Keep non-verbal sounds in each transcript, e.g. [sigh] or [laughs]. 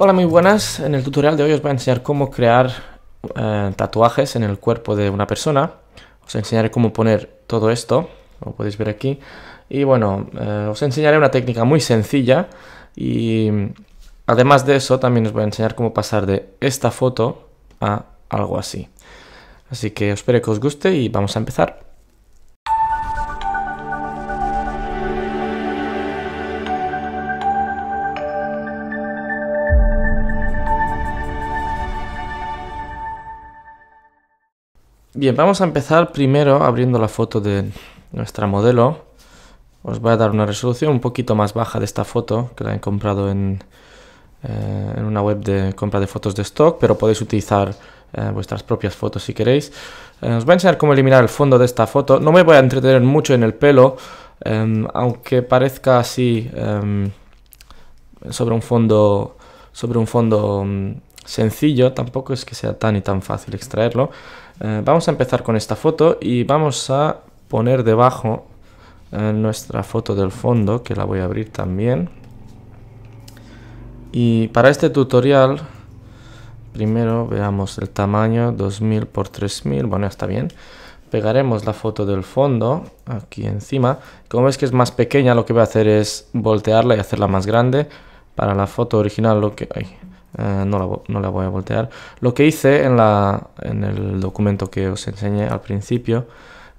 Hola, muy buenas. En el tutorial de hoy os voy a enseñar cómo crear eh, tatuajes en el cuerpo de una persona. Os enseñaré cómo poner todo esto, como podéis ver aquí. Y bueno, eh, os enseñaré una técnica muy sencilla y además de eso también os voy a enseñar cómo pasar de esta foto a algo así. Así que espero que os guste y vamos a empezar. Bien, vamos a empezar primero abriendo la foto de nuestra modelo. Os voy a dar una resolución un poquito más baja de esta foto que la he comprado en, eh, una web de compra de fotos de stock, pero podéis utilizar eh, vuestras propias fotos si queréis. Eh, os voy a enseñar cómo eliminar el fondo de esta foto. No me voy a entretener mucho en el pelo, em, aunque parezca así em, sobre un fondo, sobre un fondo mm, sencillo, tampoco es que sea tan y tan fácil extraerlo. Eh, vamos a empezar con esta foto y vamos a poner debajo eh, nuestra foto del fondo, que la voy a abrir también. Y para este tutorial, primero veamos el tamaño 2000 por 3000, bueno, está bien. Pegaremos la foto del fondo aquí encima. Como ves que es más pequeña, lo que voy a hacer es voltearla y hacerla más grande. Para la foto original lo que... hay eh, no, la, voy a voltear. Lo que hice en, la, en el documento que os enseñé al principio,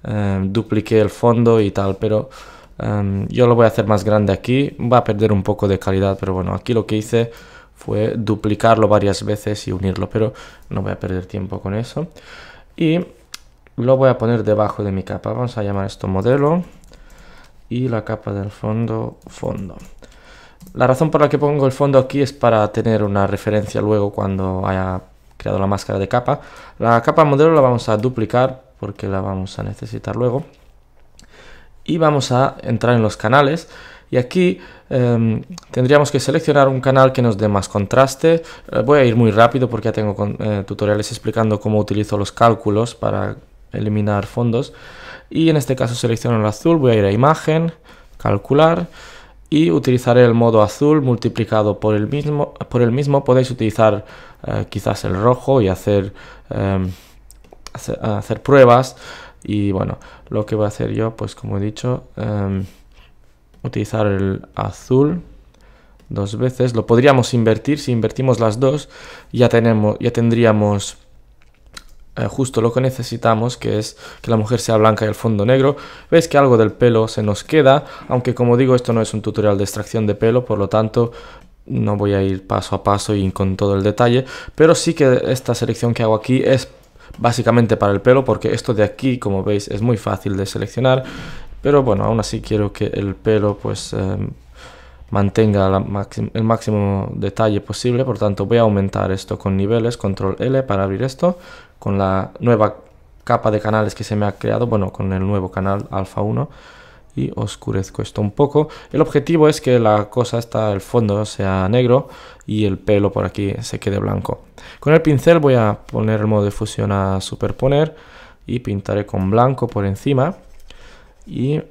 em, dupliqué el fondo y tal, pero em, yo lo voy a hacer más grande aquí. Va a perder un poco de calidad, pero bueno, aquí lo que hice fue duplicarlo varias veces y unirlo, pero no voy a perder tiempo con eso. Y lo voy a poner debajo de mi capa. Vamos a llamar esto modelo y la capa del fondo, fondo. La razón por la que pongo el fondo aquí es para tener una referencia luego cuando haya creado la máscara de capa. La capa modelo la vamos a duplicar porque la vamos a necesitar luego. Y vamos a entrar en los canales y aquí em, tendríamos que seleccionar un canal que nos dé más contraste. Eh, voy a ir muy rápido porque ya tengo eh, tutoriales explicando cómo utilizo los cálculos para eliminar fondos. Y en este caso selecciono el azul, voy a ir a imagen, calcular y utilizaré el modo azul multiplicado por el mismo, por el mismo podéis utilizar eh, quizás el rojo y em, hacer, pruebas y bueno, lo que voy a hacer yo pues como he dicho em, utilizar el azul dos veces, lo podríamos invertir, si invertimos las dos ya, tenemos, ya tendríamos eh, justo lo que necesitamos, que es que la mujer sea blanca y el fondo negro. Veis que algo del pelo se nos queda, aunque como digo, esto no es un tutorial de extracción de pelo, por lo tanto no voy a ir paso a paso y con todo el detalle, pero sí que esta selección que hago aquí es básicamente para el pelo, porque esto de aquí, como veis, es muy fácil de seleccionar, pero bueno, aún así quiero que el pelo pues... Eh, mantenga el máximo detalle posible, por tanto voy a aumentar esto con niveles, control L para abrir esto, con la nueva capa de canales que se me ha creado, bueno, con el nuevo canal alfa 1 y oscurezco esto un poco. El objetivo es que la cosa está, el fondo sea negro y el pelo por aquí se quede blanco. Con el pincel voy a poner el modo de fusión a superponer y pintaré con blanco por encima y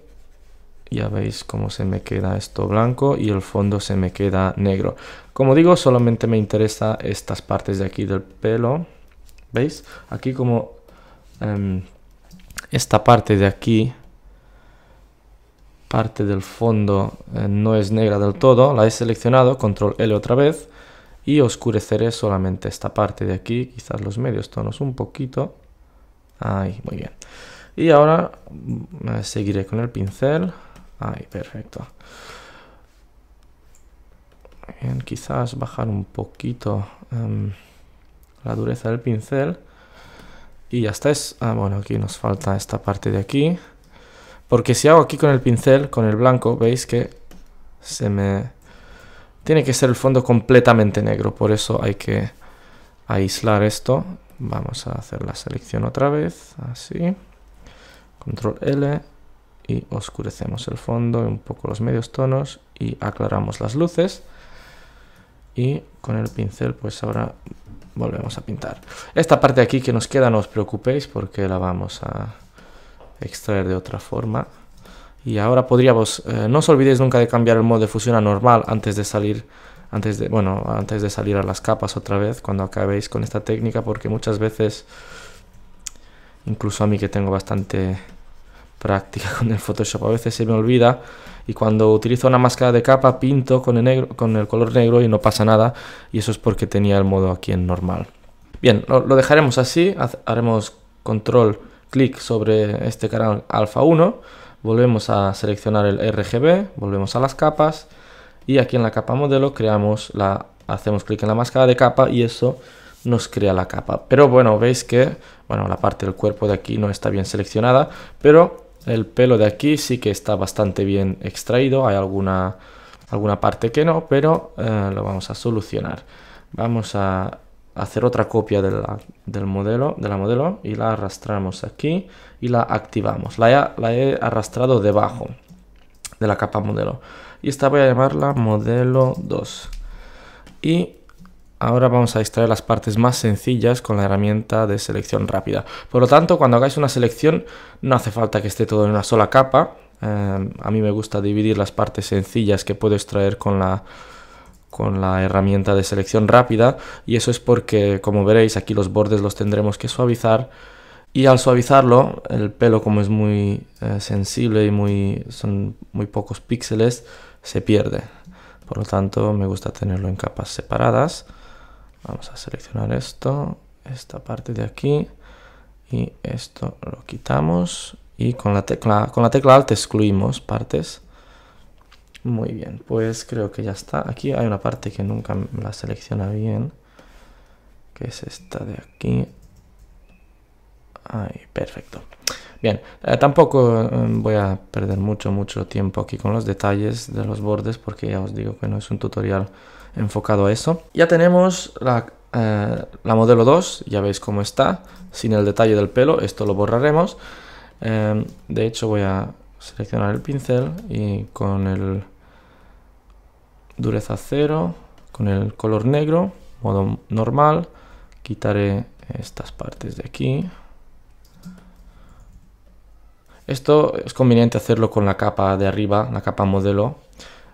ya veis cómo se me queda esto blanco y el fondo se me queda negro. Como digo, solamente me interesa estas partes de aquí del pelo. ¿Veis? Aquí como em, esta parte de aquí, parte del fondo eh, no es negra del todo, la he seleccionado, control L otra vez y oscureceré solamente esta parte de aquí, quizás los medios tonos un poquito. Ahí, muy bien. Y ahora mm, eh, seguiré con el pincel. Ahí, perfecto. Bien, quizás bajar un poquito. Em, la dureza del pincel. Y ya está. Es, ah, bueno, aquí nos falta esta parte de aquí. Porque si hago aquí con el pincel, con el blanco, veis que se me... Tiene que ser el fondo completamente negro, por eso hay que aislar esto. Vamos a hacer la selección otra vez, así. Control L y oscurecemos el fondo, un poco los medios tonos y aclaramos las luces y con el pincel pues ahora volvemos a pintar. Esta parte de aquí que nos queda no os preocupéis porque la vamos a extraer de otra forma. Y ahora podríamos, eh, no os olvidéis nunca de cambiar el modo de fusión a normal antes de salir antes de, bueno, antes de salir a las capas otra vez cuando acabéis con esta técnica porque muchas veces incluso a mí que tengo bastante práctica [laughs] con el Photoshop. A veces se me olvida y cuando utilizo una máscara de capa pinto con el, negro, con el color negro y no pasa nada y eso es porque tenía el modo aquí en normal. Bien, lo, dejaremos así, haremos control clic sobre este canal alfa 1, volvemos a seleccionar el RGB, volvemos a las capas y aquí en la capa modelo creamos la hacemos clic en la máscara de capa y eso nos crea la capa. Pero bueno, veis que bueno, la parte del cuerpo de aquí no está bien seleccionada, pero el pelo de aquí sí que está bastante bien extraído, hay alguna, alguna parte que no, pero eh, lo vamos a solucionar. Vamos a hacer otra copia de la, del modelo, de la modelo y la arrastramos aquí y la activamos. La he, la he arrastrado debajo de la capa modelo. Y esta voy a llamarla modelo 2. Y Ahora vamos a extraer las partes más sencillas con la herramienta de selección rápida. Por lo tanto, cuando hagáis una selección no hace falta que esté todo en una sola capa. Eh, a mí me gusta dividir las partes sencillas que puedo extraer con la, herramienta de selección rápida y eso es porque, como veréis, aquí los bordes los tendremos que suavizar y al suavizarlo, el pelo como es muy eh, sensible y muy, son muy pocos píxeles, se pierde. Por lo tanto, me gusta tenerlo en capas separadas vamos a seleccionar esto, esta parte de aquí y esto lo quitamos y con la tecla, con la tecla alt excluimos partes. Muy bien, pues creo que ya está. Aquí hay una parte que nunca la selecciona bien, que es esta de aquí. Ahí, perfecto. Bien, eh, tampoco em, voy a perder mucho, mucho tiempo aquí con los detalles de los bordes porque ya os digo que no es un tutorial enfocado a eso. Ya tenemos la, eh, modelo 2, ya veis cómo está, sin el detalle del pelo, esto lo borraremos. Em, de hecho voy a seleccionar el pincel y con el dureza cero con el color negro, modo normal, quitaré estas partes de aquí, esto es conveniente hacerlo con la capa de arriba, la capa modelo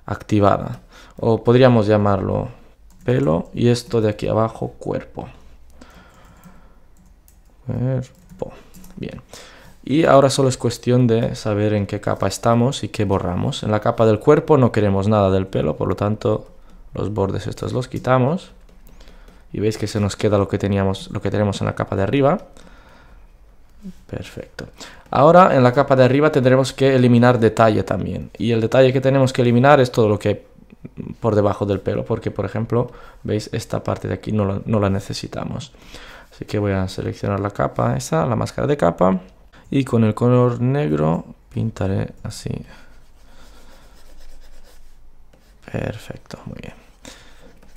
activada. O podríamos llamarlo pelo y esto de aquí abajo cuerpo. Bien. Y ahora solo es cuestión de saber en qué capa estamos y qué borramos. En la capa del cuerpo no queremos nada del pelo, por lo tanto los bordes estos los quitamos. Y veis que se nos queda lo que, teníamos, lo que tenemos en la capa de arriba. Perfecto. Ahora en la capa de arriba tendremos que eliminar detalle también. Y el detalle que tenemos que eliminar es todo lo que por debajo del pelo, porque por ejemplo, veis, esta parte de aquí no la, no la necesitamos. Así que voy a seleccionar la capa, esa, la máscara de capa. Y con el color negro pintaré así. Perfecto, muy bien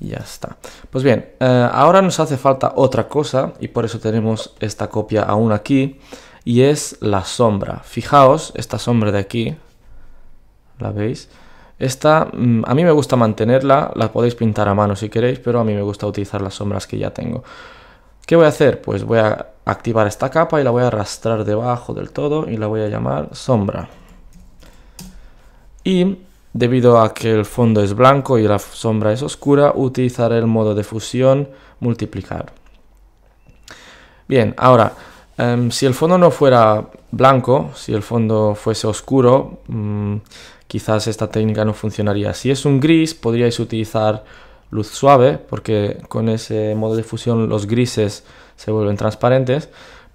ya está. Pues bien, eh, ahora nos hace falta otra cosa y por eso tenemos esta copia aún aquí y es la sombra. Fijaos, esta sombra de aquí, ¿la veis? Esta, mm, a mí me gusta mantenerla, la podéis pintar a mano si queréis, pero a mí me gusta utilizar las sombras que ya tengo. ¿Qué voy a hacer? Pues voy a activar esta capa y la voy a arrastrar debajo del todo y la voy a llamar sombra. Y Debido a que el fondo es blanco y la sombra es oscura, utilizaré el modo de fusión multiplicar. Bien, ahora, em, si el fondo no fuera blanco, si el fondo fuese oscuro, mm, quizás esta técnica no funcionaría. Si es un gris, podríais utilizar luz suave, porque con ese modo de fusión los grises se vuelven transparentes,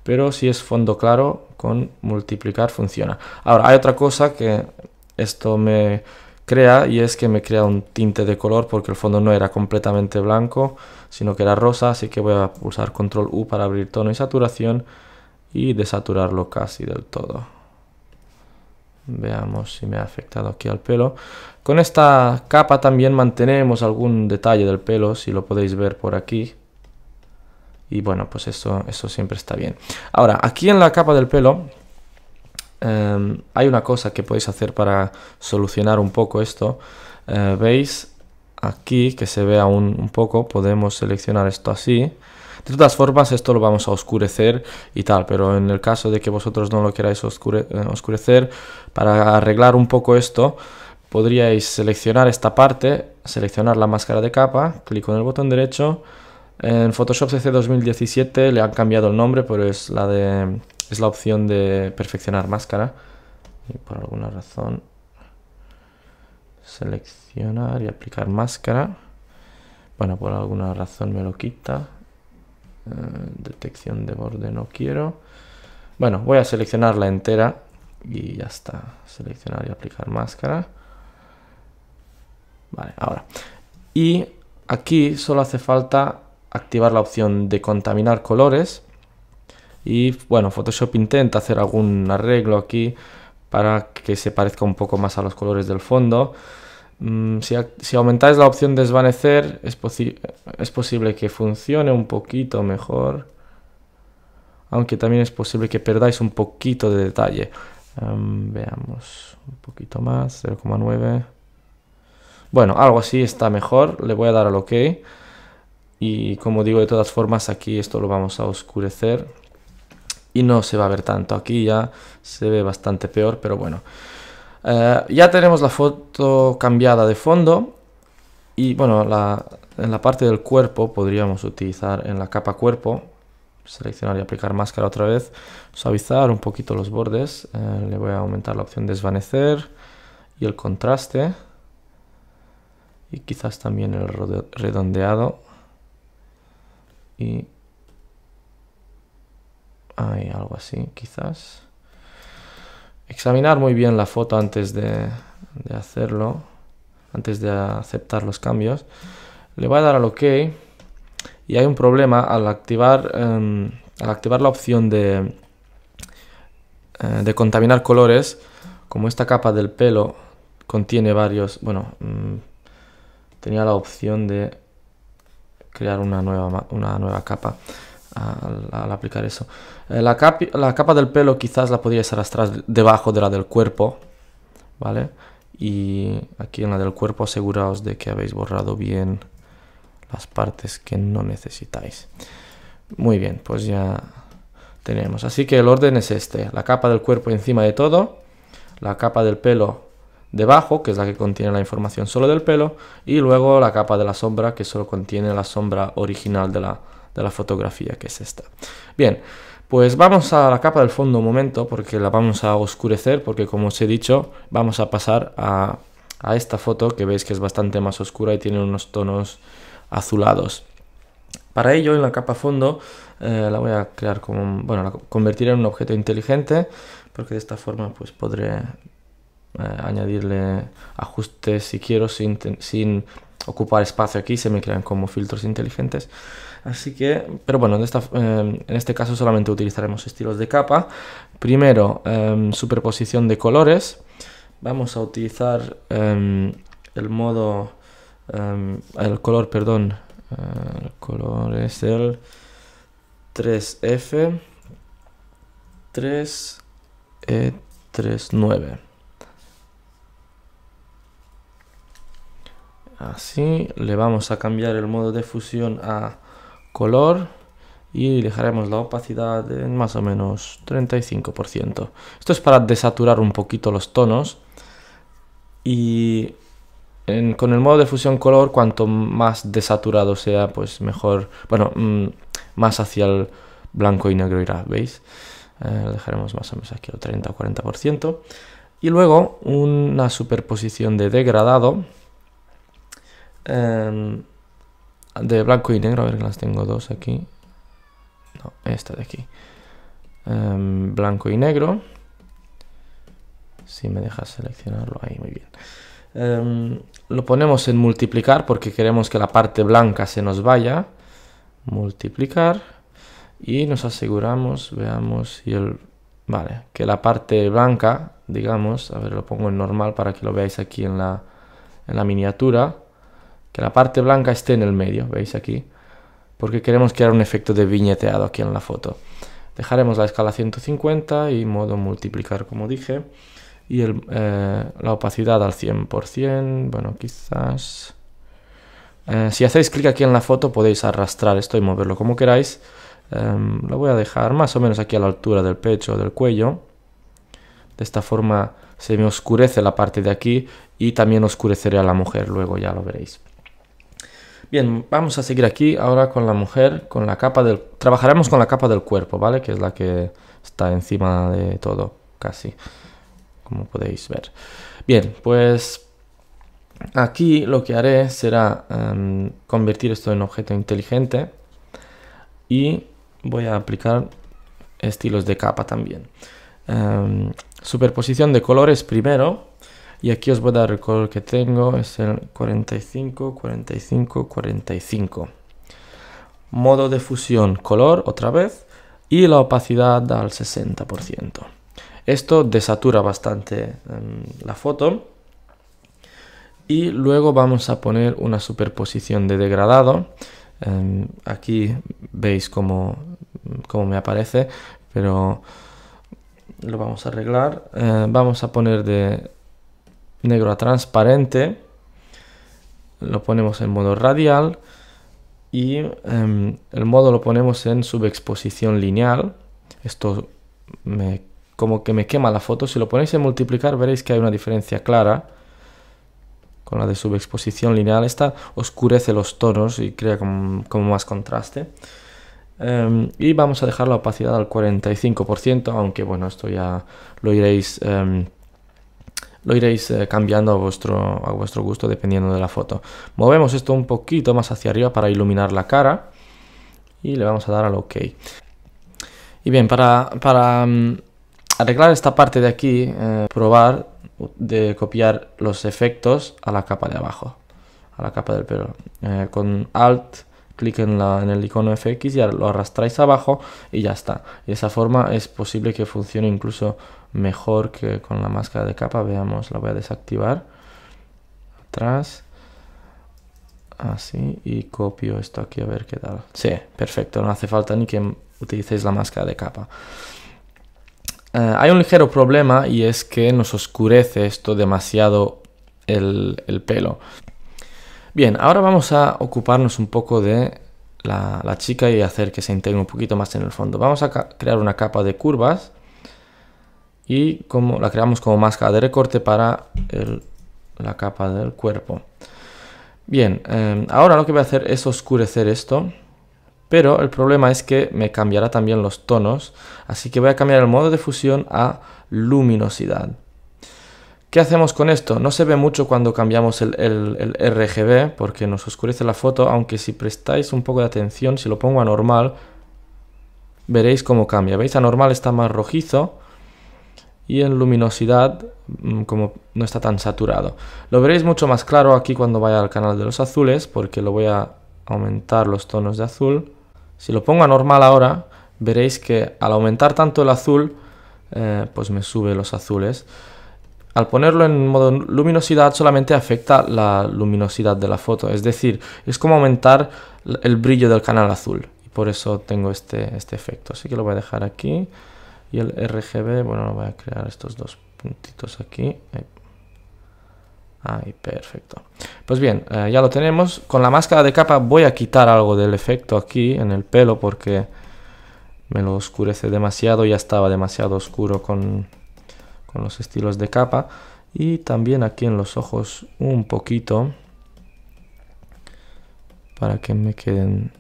pero si es fondo claro, con multiplicar funciona. Ahora, hay otra cosa que esto me crea y es que me crea un tinte de color porque el fondo no era completamente blanco sino que era rosa así que voy a pulsar control U para abrir tono y saturación y desaturarlo casi del todo veamos si me ha afectado aquí al pelo con esta capa también mantenemos algún detalle del pelo si lo podéis ver por aquí y bueno pues eso, eso siempre está bien ahora aquí en la capa del pelo Em, hay una cosa que podéis hacer para solucionar un poco esto. Eh, veis aquí que se vea un, un, poco, podemos seleccionar esto así. De todas formas, esto lo vamos a oscurecer y tal, pero en el caso de que vosotros no lo queráis eh, oscurecer, para arreglar un poco esto, podríais seleccionar esta parte, seleccionar la máscara de capa, clic con el botón derecho. En Photoshop CC 2017 le han cambiado el nombre, pero es la de es la opción de perfeccionar máscara. Y por alguna razón seleccionar y aplicar máscara. Bueno, por alguna razón me lo quita. Eh, detección de borde no quiero. Bueno, voy a seleccionar la entera y ya está. Seleccionar y aplicar máscara. Vale, ahora. Y aquí solo hace falta activar la opción de contaminar colores y bueno, Photoshop intenta hacer algún arreglo aquí para que se parezca un poco más a los colores del fondo. Mm, si, aumentáis la opción de desvanecer es, posible que funcione un poquito mejor, aunque también es posible que perdáis un poquito de detalle. Em, veamos un poquito más, 0,9. Bueno, algo así está mejor, le voy a dar al OK. Y como digo, de todas formas aquí esto lo vamos a oscurecer y no se va a ver tanto. Aquí ya se ve bastante peor, pero bueno. Eh, ya tenemos la foto cambiada de fondo y bueno, en la parte del cuerpo podríamos utilizar en la capa cuerpo, seleccionar y aplicar máscara otra vez, suavizar un poquito los bordes, eh, le voy a aumentar la opción desvanecer y el contraste y quizás también el redondeado y hay algo así, quizás. Examinar muy bien la foto antes de, hacerlo, antes de aceptar los cambios. Le voy a dar al OK y hay un problema al activar, em, al activar la opción de, eh, de contaminar colores, como esta capa del pelo contiene varios, bueno, mm, tenía la opción de crear una nueva, una nueva capa al, aplicar eso. Eh, la, la, capa del pelo quizás la podíais arrastrar debajo de la del cuerpo, ¿vale? Y aquí en la del cuerpo aseguraos de que habéis borrado bien las partes que no necesitáis. Muy bien, pues ya tenemos. Así que el orden es este. La capa del cuerpo encima de todo, la capa del pelo debajo, que es la que contiene la información solo del pelo, y luego la capa de la sombra, que solo contiene la sombra original de la de la fotografía, que es esta. Bien, pues vamos a la capa del fondo un momento, porque la vamos a oscurecer, porque como os he dicho, vamos a pasar a, esta foto, que veis que es bastante más oscura y tiene unos tonos azulados. Para ello, en la capa fondo, eh, la voy a crear como, bueno, en un objeto inteligente, porque de esta forma pues podré eh, añadirle ajustes si quiero, sin, sin ocupar espacio aquí, se me crean como filtros inteligentes. Así que, pero bueno, em, en, este caso solamente utilizaremos estilos de capa. Primero, em, superposición de colores. Vamos a utilizar em, el modo, el color, perdón, el color es el 3F 3E39. E Así le vamos a cambiar el modo de fusión a color y dejaremos la opacidad en más o menos 35%. Esto es para desaturar un poquito los tonos y con el modo de fusión color cuanto más desaturado sea pues mejor, bueno, mm, más hacia el blanco y negro irá, ¿veis? Eh, dejaremos más o menos aquí el 30 o 40%. Y luego una superposición de degradado. Em, de blanco y negro, a ver que las tengo dos aquí. No, esta de aquí. Em, blanco y negro. Si me dejas seleccionarlo ahí, muy bien. Em, lo ponemos en multiplicar porque queremos que la parte blanca se nos vaya. Multiplicar. Y nos aseguramos, veamos si el... Vale, que la parte blanca, digamos, a ver, lo pongo en normal para que lo veáis aquí en la, en la miniatura que la parte blanca esté en el medio, veis aquí, porque queremos crear un efecto de viñeteado aquí en la foto. Dejaremos la escala 150 y modo multiplicar como dije, y eh, la opacidad al 100%, bueno, quizás... Eh, si hacéis clic aquí en la foto podéis arrastrar esto y moverlo como queráis. Em, lo voy a dejar más o menos aquí a la altura del pecho o del cuello. De esta forma se me oscurece la parte de aquí y también oscureceré a la mujer, luego ya lo veréis. Bien, vamos a seguir aquí ahora con la mujer, con la capa del... Trabajaremos con la capa del cuerpo, ¿vale? Que es la que está encima de todo, casi, como podéis ver. Bien, pues aquí lo que haré será em, convertir esto en objeto inteligente y voy a aplicar estilos de capa también. Em, superposición de colores primero y aquí os voy a dar el color que tengo, es el 45, 45, 45. Modo de fusión, color otra vez y la opacidad al 60%. Esto desatura bastante em, la foto. Y luego vamos a poner una superposición de degradado. Em, aquí veis cómo, me aparece, pero lo vamos a arreglar. Eh, vamos a poner de negro a transparente, lo ponemos en modo radial y em, el modo lo ponemos en subexposición lineal. Esto como que me quema la foto. Si lo ponéis en multiplicar veréis que hay una diferencia clara con la de subexposición lineal. Esta oscurece los tonos y crea como, más contraste. Em, y vamos a dejar la opacidad al 45%, aunque bueno, esto ya lo iréis em, lo iréis eh, cambiando a vuestro, a vuestro gusto dependiendo de la foto. Movemos esto un poquito más hacia arriba para iluminar la cara y le vamos a dar al OK. Y bien, para, para mm, arreglar esta parte de aquí, eh, probar de copiar los efectos a la capa de abajo, a la capa del pelo. Eh, con Alt, clic en, la, en el icono FX y lo arrastráis abajo y ya está. de esa forma es posible que funcione incluso mejor que con la máscara de capa. Veamos, la voy a desactivar. Atrás. Así. Y copio esto aquí a ver qué tal. Sí, perfecto. No hace falta ni que utilicéis la máscara de capa. Eh, hay un ligero problema y es que nos oscurece esto demasiado el, pelo. Bien, ahora vamos a ocuparnos un poco de la, chica y hacer que se integre un poquito más en el fondo. Vamos a crear una capa de curvas y como la creamos como máscara de recorte para la capa del cuerpo. Bien, em, ahora lo que voy a hacer es oscurecer esto, pero el problema es que me cambiará también los tonos, así que voy a cambiar el modo de fusión a luminosidad. ¿Qué hacemos con esto? No se ve mucho cuando cambiamos el, el, RGB porque nos oscurece la foto, aunque si prestáis un poco de atención, si lo pongo a normal, veréis cómo cambia. ¿Veis? A normal está más rojizo y en luminosidad mm, como no está tan saturado. Lo veréis mucho más claro aquí cuando vaya al canal de los azules porque lo voy a aumentar los tonos de azul. Si lo pongo a normal ahora veréis que al aumentar tanto el azul eh, pues me sube los azules. Al ponerlo en modo luminosidad solamente afecta la luminosidad de la foto, es decir, es como aumentar el brillo del canal azul. Y por eso tengo este, este efecto, así que lo voy a dejar aquí y el RGB, bueno, voy a crear estos dos puntitos aquí. Ahí. perfecto. Pues bien, eh, ya lo tenemos. Con la máscara de capa voy a quitar algo del efecto aquí en el pelo porque me lo oscurece demasiado. Ya estaba demasiado oscuro con, con los estilos de capa. Y también aquí en los ojos un poquito para que me queden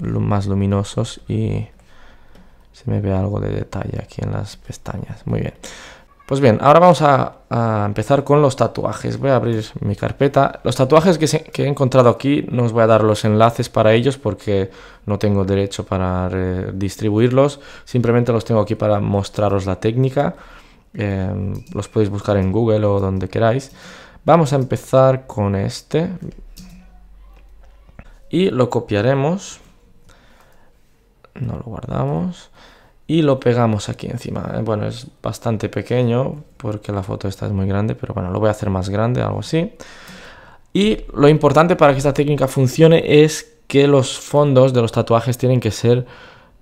más luminosos y se me ve algo de detalle aquí en las pestañas. Muy bien. Pues bien, ahora vamos a, empezar con los tatuajes. Voy a abrir mi carpeta. Los tatuajes que, he encontrado aquí, no os voy a dar los enlaces para ellos porque no tengo derecho para distribuirlos. Simplemente los tengo aquí para mostraros la técnica. Eh, los podéis buscar en Google o donde queráis. Vamos a empezar con este. Y lo copiaremos. No lo guardamos y lo pegamos aquí encima. Eh, bueno, es bastante pequeño porque la foto esta es muy grande, pero bueno, lo voy a hacer más grande, algo así. Y lo importante para que esta técnica funcione es que los fondos de los tatuajes tienen que ser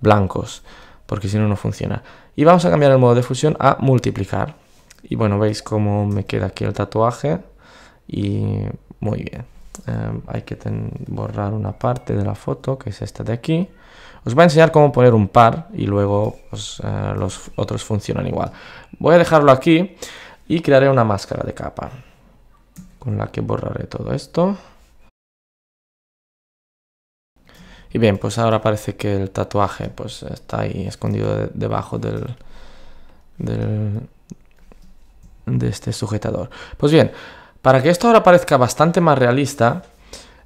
blancos, porque si no, no funciona. Y vamos a cambiar el modo de fusión a multiplicar. Y bueno, veis cómo me queda aquí el tatuaje y muy bien. Eh, hay que borrar una parte de la foto, que es esta de aquí. Os voy a enseñar cómo poner un par y luego pues, eh, los otros funcionan igual. Voy a dejarlo aquí y crearé una máscara de capa con la que borraré todo esto. Y bien, pues ahora parece que el tatuaje pues, está ahí escondido debajo del, del, de este sujetador. Pues bien, para que esto ahora parezca bastante más realista,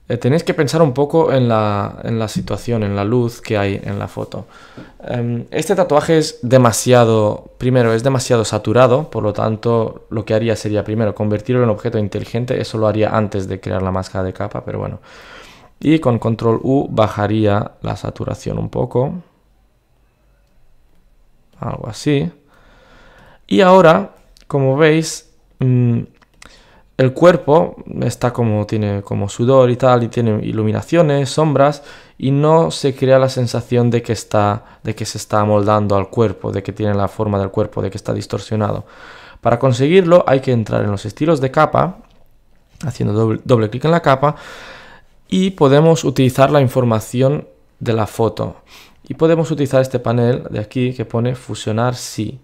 eh, tenéis que pensar un poco en la, situación, en la luz que hay en la foto. Em, este tatuaje es demasiado, primero, es demasiado saturado, por lo tanto, lo que haría sería, primero, convertirlo en objeto inteligente, eso lo haría antes de crear la máscara de capa, pero bueno. Y con control U bajaría la saturación un poco. Algo así. Y ahora, como veis, mm, el cuerpo está como tiene como sudor y tal y tiene iluminaciones, sombras y no se crea la sensación de que está de que se está moldando al cuerpo, de que tiene la forma del cuerpo, de que está distorsionado. Para conseguirlo hay que entrar en los estilos de capa haciendo doble, clic en la capa y podemos utilizar la información de la foto. Y podemos utilizar este panel de aquí que pone fusionar sí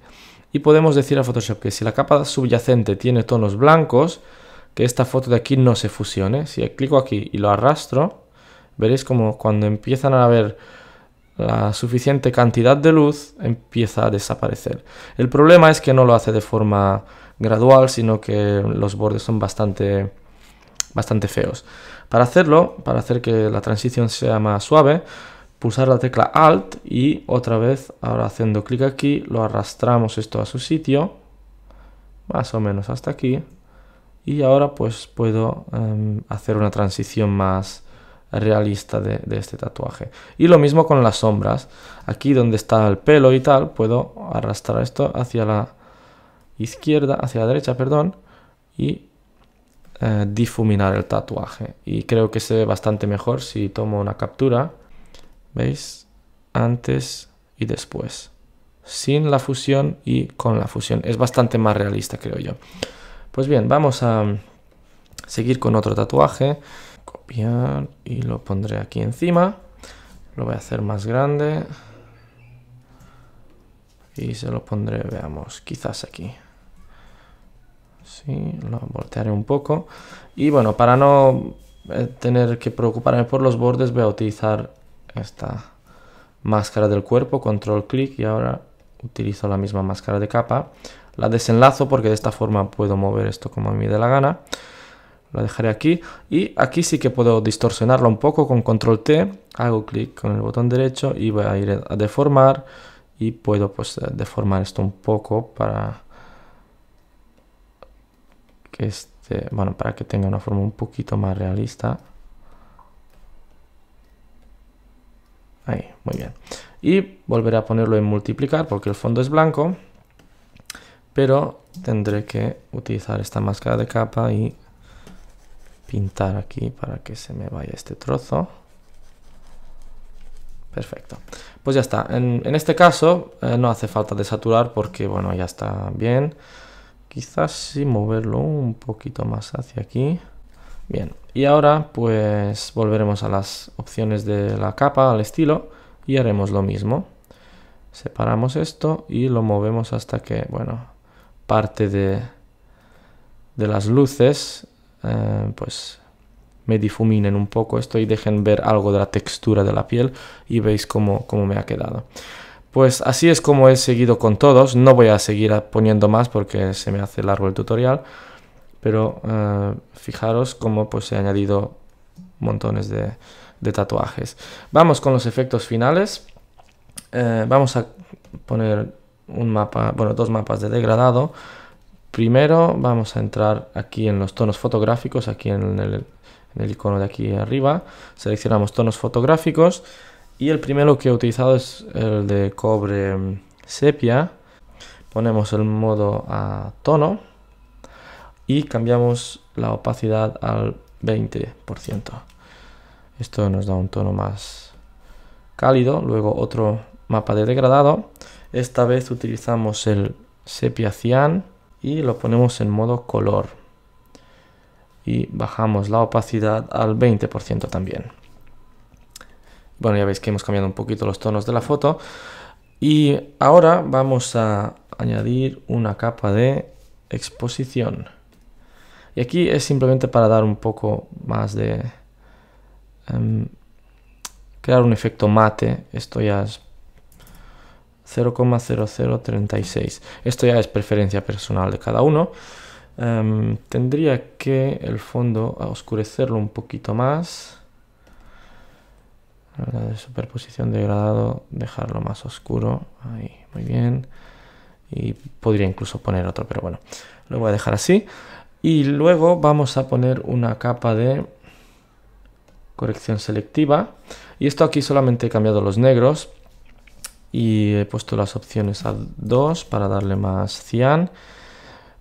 y podemos decir a Photoshop que si la capa subyacente tiene tonos blancos, que esta foto de aquí no se fusione. Si clico aquí y lo arrastro, veréis como cuando empiezan a haber la suficiente cantidad de luz empieza a desaparecer. El problema es que no lo hace de forma gradual, sino que los bordes son bastante, bastante feos. Para hacerlo, para hacer que la transición sea más suave, pulsar la tecla Alt y otra vez, ahora haciendo clic aquí, lo arrastramos esto a su sitio, más o menos hasta aquí, y ahora pues puedo em, hacer una transición más realista de, este tatuaje. Y lo mismo con las sombras, aquí donde está el pelo y tal, puedo arrastrar esto hacia la izquierda, hacia la derecha, perdón, y eh, difuminar el tatuaje. Y creo que se ve bastante mejor si tomo una captura ¿Veis? Antes y después. Sin la fusión y con la fusión. Es bastante más realista, creo yo. Pues bien, vamos a seguir con otro tatuaje. Copiar y lo pondré aquí encima. Lo voy a hacer más grande. Y se lo pondré, veamos, quizás aquí. Sí, lo voltearé un poco. Y bueno, para no eh, tener que preocuparme por los bordes, voy a utilizar esta máscara del cuerpo, control clic y ahora utilizo la misma máscara de capa. La desenlazo porque de esta forma puedo mover esto como a mí de la gana. La dejaré aquí y aquí sí que puedo distorsionarlo un poco con control T. Hago clic con el botón derecho y voy a ir a deformar y puedo pues deformar esto un poco para que este, bueno, para que tenga una forma un poquito más realista. Ahí, muy bien. Y volveré a ponerlo en multiplicar porque el fondo es blanco, pero tendré que utilizar esta máscara de capa y pintar aquí para que se me vaya este trozo. Perfecto. Pues ya está. En, este caso eh, no hace falta desaturar porque, bueno, ya está bien. Quizás si moverlo un poquito más hacia aquí. Bien, y ahora pues volveremos a las opciones de la capa, al estilo, y haremos lo mismo. Separamos esto y lo movemos hasta que, bueno, parte de, de las luces eh, pues me difuminen un poco esto y dejen ver algo de la textura de la piel y veis cómo, cómo me ha quedado. Pues así es como he seguido con todos, no voy a seguir poniendo más porque se me hace largo el tutorial, pero eh, fijaros cómo pues ha añadido montones de, tatuajes. Vamos con los efectos finales. Eh, vamos a poner un mapa, bueno, dos mapas de degradado. Primero vamos a entrar aquí en los tonos fotográficos, aquí en el icono de aquí arriba. Seleccionamos tonos fotográficos y el primero que he utilizado es el de cobre mm, sepia. Ponemos el modo a tono y cambiamos la opacidad al 20%. Esto nos da un tono más cálido. Luego otro mapa de degradado. Esta vez utilizamos el sepia cian y lo ponemos en modo color. Y bajamos la opacidad al 20% también. Bueno, ya veis que hemos cambiado un poquito los tonos de la foto. Y ahora vamos a añadir una capa de exposición. Y aquí es simplemente para dar un poco más de... Em, crear un efecto mate. Esto ya es 0,0036. Esto ya es preferencia personal de cada uno. Em, tendría que el fondo oscurecerlo un poquito más. La de superposición degradado, dejarlo más oscuro. Ahí, muy bien. Y podría incluso poner otro, pero bueno, lo voy a dejar así. Y luego vamos a poner una capa de corrección selectiva. Y esto aquí solamente he cambiado los negros y he puesto las opciones a 2 para darle más cian.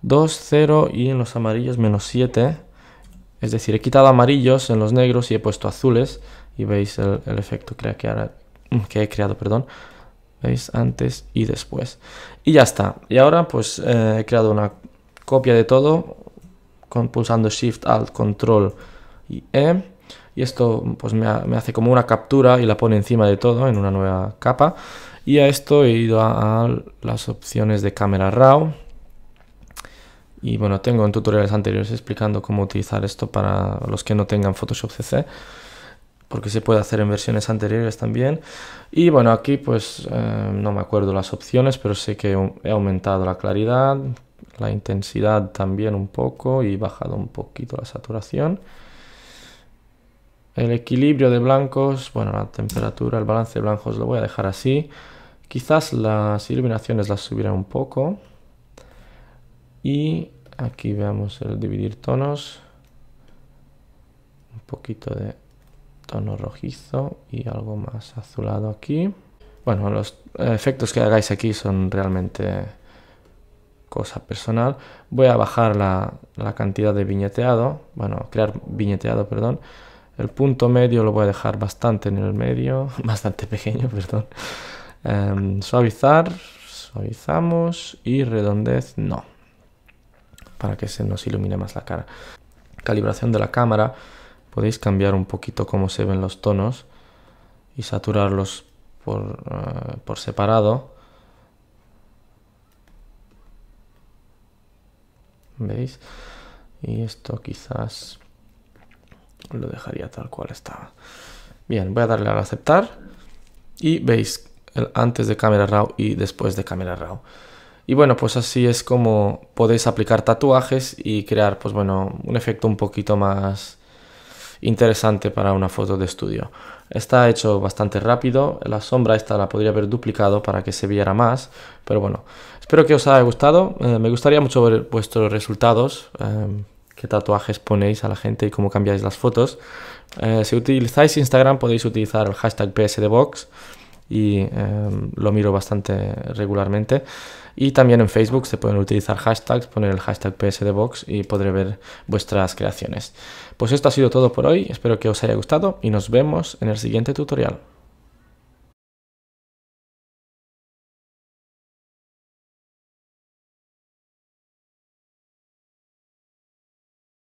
2, 0 y en los amarillos menos 7. Es decir, he quitado amarillos en los negros y he puesto azules. Y veis el, efecto que, que, he creado, perdón. ¿Veis? Antes y después. Y ya está. Y ahora pues eh, he creado una copia de todo, pulsando Shift, Alt, Control y E. Y esto pues me, hace como una captura y la pone encima de todo en una nueva capa. Y a esto he ido a, las opciones de cámara RAW. Y bueno, tengo en tutoriales anteriores explicando cómo utilizar esto para los que no tengan Photoshop CC porque se puede hacer en versiones anteriores también. Y bueno, aquí pues eh, no me acuerdo las opciones, pero sé que he aumentado la claridad, la intensidad también un poco y bajado un poquito la saturación. El equilibrio de blancos, bueno, la temperatura, el balance de blancos lo voy a dejar así. Quizás las iluminaciones las subiré un poco. Y aquí veamos el dividir tonos. Un poquito de tono rojizo y algo más azulado aquí. Bueno, los efectos que hagáis aquí son realmente cosa personal, voy a bajar la, cantidad de viñeteado, bueno, crear viñeteado, perdón. El punto medio lo voy a dejar bastante en el medio, [laughs] bastante pequeño, [laughs] perdón. Em, suavizar, suavizamos y redondez no, para que se nos ilumine más la cara. Calibración de la cámara, podéis cambiar un poquito cómo se ven los tonos y saturarlos por, eh, por separado ¿Veis? Y esto quizás lo dejaría tal cual estaba. Bien, voy a darle al aceptar y veis el antes de Camera Raw y después de Camera Raw. Y bueno, pues así es como podéis aplicar tatuajes y crear, pues bueno, un efecto un poquito más interesante para una foto de estudio. Está hecho bastante rápido, la sombra esta la podría haber duplicado para que se viera más, pero bueno, espero que os haya gustado, eh, me gustaría mucho ver vuestros resultados, em, qué tatuajes ponéis a la gente y cómo cambiáis las fotos. Eh, si utilizáis Instagram podéis utilizar el hashtag PSDBox y em, lo miro bastante regularmente. Y también en Facebook se pueden utilizar hashtags, poner el hashtag PSDBox y podré ver vuestras creaciones. Pues esto ha sido todo por hoy, espero que os haya gustado y nos vemos en el siguiente tutorial.